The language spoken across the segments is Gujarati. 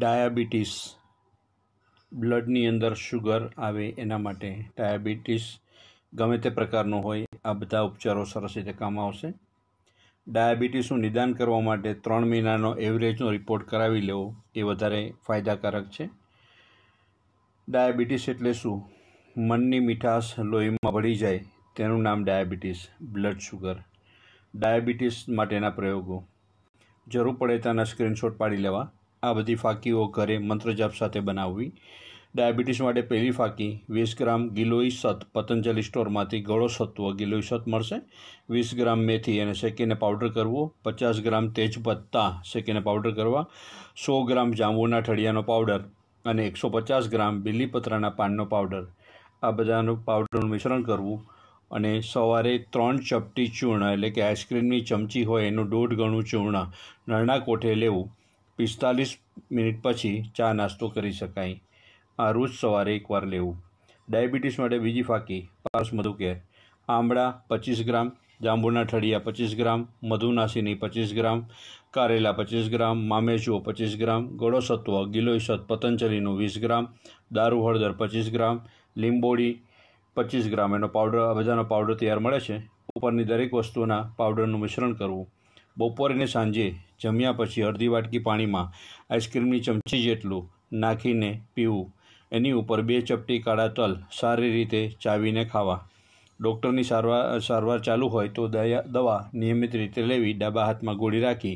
ડાયાબિટીસ બ્લડની અંદર શુગર આવે એના માટે ડાયાબિટીસ ગમે તે પ્રકારનો હોય આ બધા ઉપચારો સરસ રીતે કામ આવશે ડાયાબિટીસનું નિદાન કરવા માટે ત્રણ મહિનાનો એવરેજનો રિપોર્ટ કરાવી લેવો એ વધારે ફાયદાકારક છે ડાયાબિટીસ એટલે શું મનની મીઠાશ લોહીમાં ભળી જાય તેનું નામ ડાયાબિટીસ બ્લડ શુગર ડાયાબિટીસ માટેના પ્રયોગો જરૂર પડે તેના સ્ક્રીનશોટ પાડી લેવા આ બધી ફાકીઓ ઘરે મંત્રજાપ સાથે બનાવવી ડાયાબિટીસ માટે પહેલી ફાકી વીસ ગ્રામ ગિલોઈ સત પતંજલિ સ્ટોરમાંથી ગળો સત્વ ગિલોઈ સત મળશે વીસ ગ્રામ મેથી એને શેકીને પાવડર કરવો પચાસ ગ્રામ તેજપત્તા શેકીને પાવડર કરવા સો ગ્રામ જાંબુના ઠળિયાનો પાવડર અને એકસો પચાસ ગ્રામ બીલીપત્રાના પાનનો પાવડર આ બધાનું પાવડરનું મિશ્રણ કરવું અને સવારે ત્રણ ચપટી ચૂર્ણ એટલે કે આઈસ્ક્રીમની ચમચી હોય એનું દોઢ ગણું ચૂર્ણ નળના કોઠે લેવું પિસ્તાલીસ મિનિટ પછી ચા નાસ્તો કરી શકાય આ રોજ સવારે એકવાર લેવું ડાયાબિટીસ માટે બીજી ફાંકી પારસ મધુકેર આંબળા પચીસ ગ્રામ જાંબુના ઠળિયા પચીસ ગ્રામ મધુનાશીની પચીસ ગ્રામ કારેલા પચીસ ગ્રામ મામેચુઓ પચીસ ગ્રામ ગોળોસત્વ ગિલોઈસત પતંજલિનું વીસ ગ્રામ દારૂ હળદર પચીસ ગ્રામ લીંબોડી પચીસ ગ્રામ એનો પાવડર બધાનો પાવડર તૈયાર મળે છે ઉપરની દરેક વસ્તુના પાવડરનું મિશ્રણ કરવું બપોર અને સાંજે જમ્યા પછી અડધી વાટકી પાણીમાં આઈસ્ક્રીમની ચમચી જેટલું નાખીને પીવું એની ઉપર બે ચપટી કાળા તલ સારી રીતે ચાવીને ખાવા ડૉક્ટરની સારવાર સારવાર ચાલુ હોય તો દયા દવા નિયમિત રીતે લેવી ડાબા હાથમાં ગોળી રાખી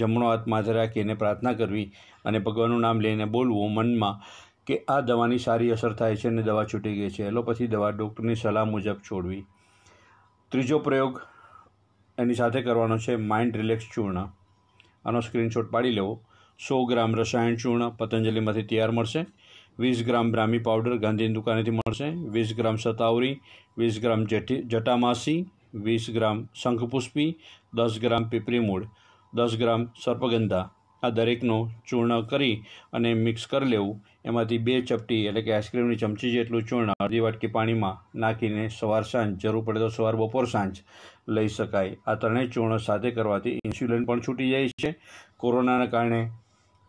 જમણો હાથ માથે રાખી રાખીને પ્રાર્થના કરવી અને ભગવાનનું નામ લઈને બોલવું મનમાં કે આ દવાની સારી અસર થાય છે અને દવા છૂટી ગઈ છે એલોપથી દવા ડૉક્ટરની સલાહ મુજબ છોડવી ત્રીજો પ્રયોગ એની સાથે કરવાનો છે માઇન્ડ રિલેક્સ ચૂર્ણ આનો સ્ક્રીનશોટ પાડી લેવો સો ગ્રામ રસાયણ ચૂર્ણ પતંજલિમાંથી તૈયાર મળશે વીસ ગ્રામ બ્રાહ્મી પાવડર ગાંધીની દુકાનેથી મળશે વીસ ગ્રામ સતાવરી વીસ ગ્રામ જટી જટામાસી વીસ ગ્રામ શંખપુષ્પી દસ ગ્રામ પીપરી મૂળ દસ ગ્રામ સર્પગંધા આ દરેકનો ચૂર્ણ કરી અને મિક્સ કરી લેવું એમાંથી બે ચપટી એટલે કે આઈસ્ક્રીમની ચમચી જેટલું ચૂર્ણ અડધી વાટકી પાણીમાં નાખીને સવાર સાંજ જરૂર પડે તો સવાર બપોર સાંજ લઈ શકાય આ ત્રણેય ચૂર્ણ સાથે કરવાથી ઇન્સ્યુલિન પણ છૂટી જાય છે કોરોનાના કારણે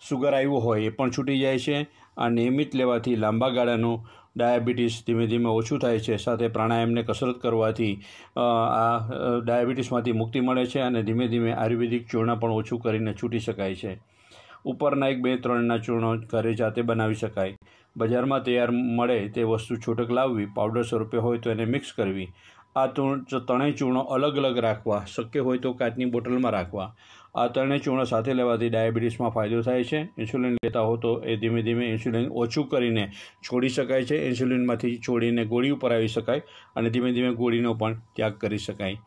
સુગર આવ્યું હોય એ પણ છૂટી જાય છે આ નિયમિત લેવાથી લાંબા ગાળાનું ડાયાબિટીસ ધીમે ધીમે ઓછું થાય છે સાથે પ્રાણાયામને કસરત કરવાથી આ ડાયાબિટીસમાંથી મુક્તિ મળે છે અને ધીમે ધીમે આયુર્વેદિક ચૂર્ણ પણ ઓછું કરીને છૂટી શકાય છે ઉપરના એક બે ત્રણના ચૂર્ણો ઘરે જાતે બનાવી શકાય બજારમાં તૈયાર મળે તે વસ્તુ છૂટક લાવવી પાવડર સ્વરૂપે હોય તો એને મિક્સ કરવી આ ત્રણેય ચૂર્ણો અલગ અલગ રાખવા શક્ય હોય તો કાચની બોટલમાં રાખવા આ ત્રણેય ચૂર્ણો સાથે લેવાથી ડાયાબિટીસમાં ફાયદો થાય છે ઇન્સ્યુલિન લેતા હો તો એ ધીમે ધીમે ઇન્સ્યુલિન ઓછું કરીને છોડી શકાય છે ઇન્સ્યુલિનમાંથી છોડીને ગોળી ઉપર આવી શકાય અને ધીમે ધીમે ગોળીનો પણ ત્યાગ કરી શકાય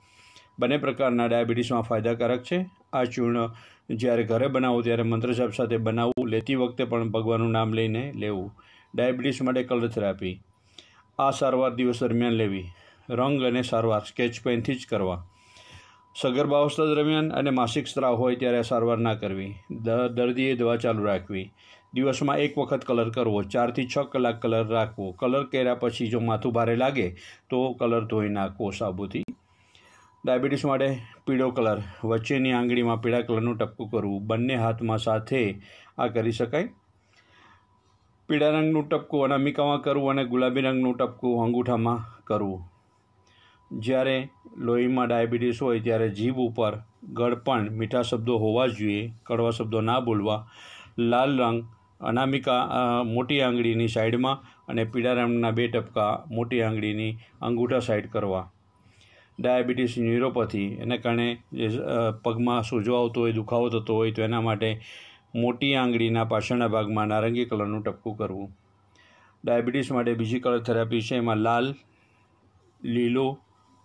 બંને પ્રકારના ડાયાબિટીસમાં ફાયદાકારક છે આ ચૂર્ણ જ્યારે ઘરે બનાવો ત્યારે મંત્રજાપ સાથે બનાવવું લેતી વખતે પણ ભગવાનનું નામ લઈને લેવું ડાયાબિટીસ માટે કલર થેરાપી આ સારવાર દિવસ દરમિયાન લેવી રંગ અને સારવાર સ્કેચ પેનથી જ કરવા સગર્ભાવસ્થા દરમિયાન અને માસિક સ્ત્રાવ હોય ત્યારે સારવાર ના કરવી દર્દીએ દવા ચાલુ રાખવી દિવસમાં એક વખત કલર કરવો ચારથી છ કલાક કલર રાખવો કલર કર્યા પછી જો માથું ભારે લાગે તો કલર ધોઈ નાખવો સાબુથી ડાયાબિટીસ માટે પીળો કલર વચ્ચેની આંગળીમાં પીળા કલરનું ટપકું કરવું બંને હાથમાં સાથે આ કરી શકાય પીળા રંગનું ટપકું અનામિકામાં કરવું અને ગુલાબી રંગનું ટપકું અંગૂઠામાં કરવું જ્યારે લોહીમાં ડાયાબિટીસ હોય ત્યારે જીભ ઉપર ગળપણ મીઠા શબ્દો હોવા જોઈએ કડવા શબ્દો ના બોલવા લાલ રંગ અનામિકા મોટી આંગળીની સાઈડમાં અને પીળા રંગના બે ટપકા મોટી આંગળીની અંગૂઠા સાઈડ કરવા ડાયાબિટીસ ન્યુરોપથી એને કારણે જે પગમાં સોજો આવતો હોય દુખાવો થતો હોય તો એના માટે મોટી આંગળીના પાછળના ભાગમાં નારંગી કલરનું ટપકું કરવું ડાયાબિટીસ માટે બીજી કલર થેરાપી છે એમાં લાલ લીલો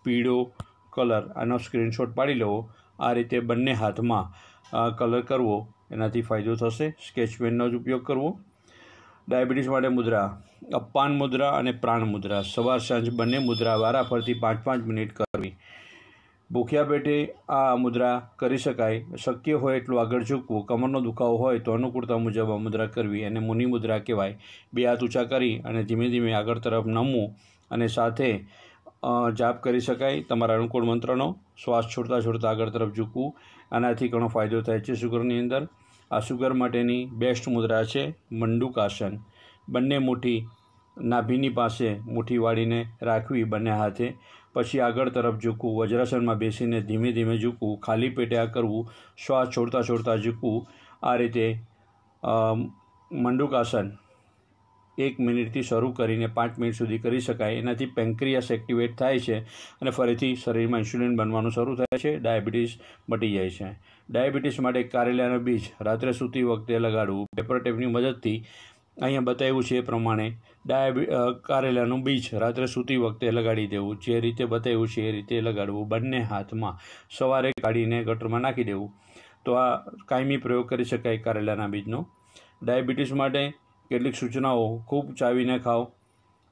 પીળો કલર આનો સ્ક્રીનશોટ પાડી લેવો આ રીતે બંને હાથમાં કલર કરવો એનાથી ફાયદો થશે સ્કેચ પેનનો જ ઉપયોગ કરવો ડાયાબિટીસ માટે મુદ્રા અપાન મુદ્રા અને પ્રાણ મુદ્રા સવાર સાંજ બંને મુદ્રા વારાફરતી પાંચ પાંચ મિનિટ કરવી ભૂખ્યા પેટે આ મુદ્રા કરી શકાય શક્ય હોય એટલું આગળ ઝૂકવું કમરનો દુખાવો હોય તો અનુકૂળતા મુજબ આ મુદ્રા કરવી એને મુનિ મુદ્રા કહેવાય બે હાથ ઊંચા કરી અને ધીમે ધીમે આગળ તરફ નમવું અને સાથે જાપ કરી શકાય તમારા અનુકૂળ મંત્રનો શ્વાસ છોડતા છોડતા આગળ તરફ ઝૂકવું આનાથી ઘણો ફાયદો થાય છે સુગરની અંદર આ સુગર માટેની બેસ્ટ મુદ્રા છે મંડુકાસન બંને મુઠ્ઠી નાભીની પાસે મુઠ્ઠી વાળીને રાખવી બંને હાથે પછી આગળ તરફ ઝૂકવું વજ્રાસનમાં બેસીને ધીમે ધીમે ઝૂકવું ખાલી પેટે આ કરવું શ્વાસ છોડતા છોડતા ઝૂકવું આ રીતે મંડુકાસન એક મિનિટથી શરૂ કરીને પાંચ મિનિટ સુધી કરી શકાય એનાથી પેન્ક્રિયાસ એક્ટિવેટ થાય છે અને ફરીથી શરીરમાં ઇન્સ્યુલિન બનવાનું શરૂ થાય છે ડાયાબિટીસ મટી જાય છે ડાયાબિટીસ માટે કારેલાનો બીજ રાત્રે સૂતી વખતે લગાડવું પેપરટેપની મદદથી અહીંયા બતાવ્યું છે એ પ્રમાણે ડાયાબી કારેલાનું બીજ રાત્રે સૂતી વખતે લગાડી દેવું જે રીતે બતાવ્યું છે એ રીતે લગાડવું બંને હાથમાં સવારે કાઢીને ગટરમાં નાખી દેવું તો આ કાયમી પ્રયોગ કરી શકાય કારેલાના બીજનો ડાયાબિટીસ માટે કેટલીક સૂચનાઓ ખૂબ ચાવીને ખાઓ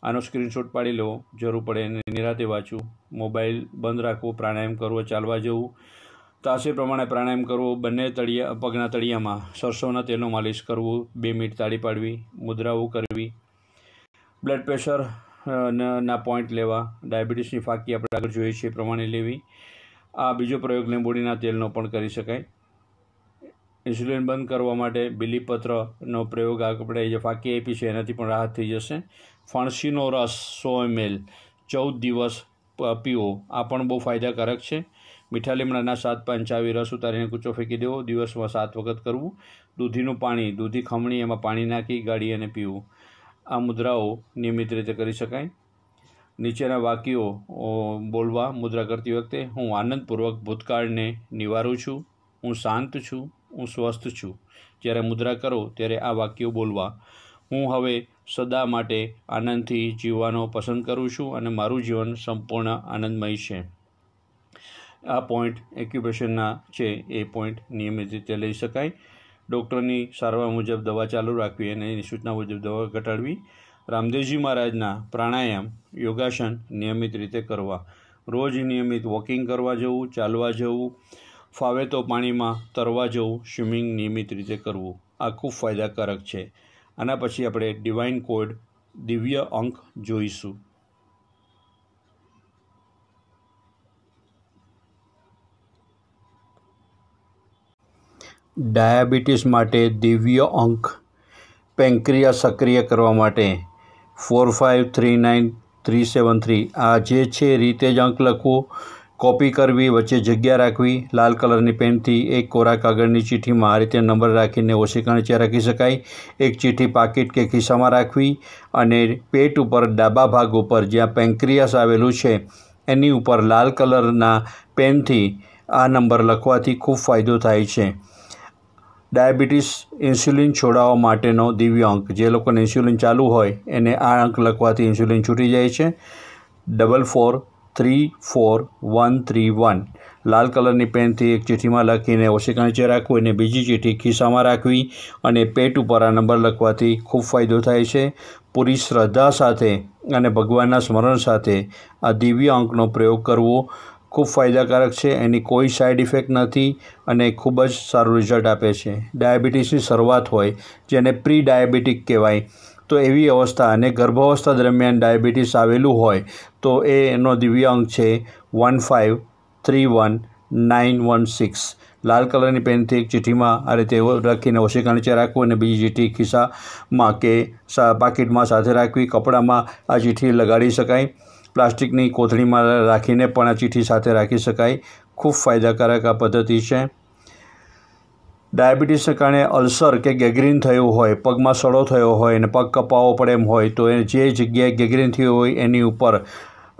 આનો સ્ક્રીનશોટ પાડી લો જરૂર પડે એને નિરાતે વાંચવું મોબાઈલ બંધ રાખવો પ્રાણાયામ કરવો ચાલવા જવું તાસીર પ્રમાણે પ્રાણાયામ કરવો બંને તળિયા પગના તળિયામાં સરસોના તેલનું માલિશ કરવું બે મિનિટ તાળી પાડવી મુદ્રાઓ કરવી બ્લડ પ્રેશર ના પોઈન્ટ લેવા ડાયાબિટીસની ફાંકી આપણે આગળ જોઈએ છીએ એ પ્રમાણે લેવી આ બીજો પ્રયોગ લીંબોડીના તેલનો પણ કરી શકાય ઇન્સ્યુલિન બંધ કરવા માટે બીલીપત્રનો પ્રયોગ આપણે જે ફાંકી આપી છે એનાથી પણ રાહત થઈ જશે ફણસીનો રસ સો એમએલ ચૌદ દિવસ પીવો આ પણ બહુ ફાયદાકારક છે મીઠા લીમડાના સાત પંચાવી રસ ઉતારીને કૂચો ફેંકી દેવો દિવસમાં સાત વખત કરવું દૂધીનું પાણી દૂધી ખમણી એમાં પાણી નાખી ગાળી અને પીવું આ મુદ્રાઓ નિયમિત રીતે કરી શકાય નીચેના વાક્યો બોલવા મુદ્રા કરતી વખતે હું આનંદપૂર્વક ભૂતકાળને નિવારું છું હું શાંત છું હું સ્વસ્થ છું જ્યારે મુદ્રા કરો ત્યારે આ વાક્યો બોલવા હું હવે સદા માટે આનંદથી જીવવાનો પસંદ કરું છું અને મારું જીવન સંપૂર્ણ આનંદમય છે આ પોઈન્ટ એક્યુપ્રેશનના છે એ પોઈન્ટ નિયમિત રીતે લઈ શકાય ડૉક્ટરની સારવાર મુજબ દવા ચાલુ રાખવી અને એની સૂચના મુજબ દવા ઘટાડવી રામદેવજી મહારાજના પ્રાણાયામ યોગાસન નિયમિત રીતે કરવા રોજ નિયમિત વોકિંગ કરવા જવું ચાલવા જવું ફાવે તો પાણીમાં તરવા જવું સ્વિમિંગ નિયમિત રીતે કરવું આ ખૂબ ફાયદાકારક છે આના પછી આપણે ડિવાઇન કોડ દિવ્ય અંક જોઈશું ડાયાબિટીસ માટે દિવ્ય અંક પેન્ક્રિયા સક્રિય કરવા માટે four five three nine three seven three આ જે છે રીતે જ અંક લખવું કોપી કરવી વચ્ચે જગ્યા રાખવી લાલ કલરની પેનથી એક કોરા કાગળની ચિઠ્ઠીમાં આ રીતે નંબર રાખીને ઓશિકા નીચે રાખી શકાય એક ચીઠી પાકીટ કે ખિસ્સામાં રાખવી અને પેટ ઉપર ડાબા ભાગ ઉપર જ્યાં પેન્ક્રિયાસ આવેલું છે એની ઉપર લાલ કલરના પેનથી આ નંબર લખવાથી ખૂબ ફાયદો થાય છે ડાયાબિટીસ ઇન્સ્યુલિન છોડાવવા માટેનો દિવ્ય અંક જે લોકોને ઇન્સ્યુલિન ચાલુ હોય એને આ અંક લખવાથી ઇન્સ્યુલિન છૂટી જાય છે double four three four one three one લાલ કલરની પેનથી એક ચિઠ્ઠીમાં લખીને ઓશિકા નીચે રાખવું અને બીજી ચિઠ્ઠી ખિસ્સામાં રાખવી અને પેટ ઉપર આ નંબર લખવાથી ખૂબ ફાયદો થાય છે પૂરી શ્રદ્ધા સાથે અને ભગવાનના સ્મરણ સાથે આ દિવ્ય અંકનો પ્રયોગ કરવો ખૂબ ફાયદાકારક છે એની કોઈ સાઇડ ઇફેક્ટ નથી અને ખૂબ જ સારું રિઝલ્ટ આપે છે ડાયાબિટીસની શરૂઆત હોય જેને પ્રી ડાયાબિટીક કહેવાય તો એવી અવસ્થા અને ગર્ભાવસ્થા દરમિયાન ડાયાબિટીસ આવેલું હોય તો એ એનો દિવ્યાંગ છે one five three one nine one six લાલ કલરની પેનથી એક ચિઠ્ઠીમાં આ રીતે લખીને ઓશિકા નીચે રાખવું અને બીજી ચિઠ્ઠી ખિસ્સામાં કે પાકીટમાં સાથે રાખવી કપડામાં આ ચિઠ્ઠી લગાડી શકાય પ્લાસ્ટિકની કોથળીમાં રાખીને પણ આ ચિઠ્ઠી સાથે રાખી શકાય ખૂબ ફાયદાકારક આ પદ્ધતિ છે ડાયાબિટીસને કારણે અલ્સર કે ગેગ્રીન થયું હોય પગમાં સડો થયો હોય અને પગ કપાવો પડે એમ હોય તો એ જે જગ્યાએ ગેગ્રીન થયું હોય એની ઉપર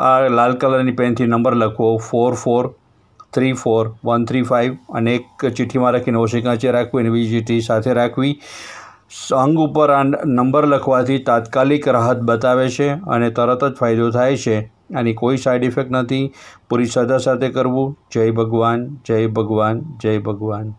આ લાલ કલરની પેનથી નંબર લખવો four four three four one three five અને એક ચિઠ્ઠીમાં રાખીને ઓછી કાંચે રાખવી અને બીજી ચિઠ્ઠી સાથે રાખવી અંગ ઉપર આ નંબર લખવાથી તાત્કાલિક રાહત બતાવે છે અને તરત જ ફાયદો થાય છે આની કોઈ સાઇડ ઇફેક્ટ નથી પૂરી સજા સાથે કરવું જય ભગવાન જય ભગવાન જય ભગવાન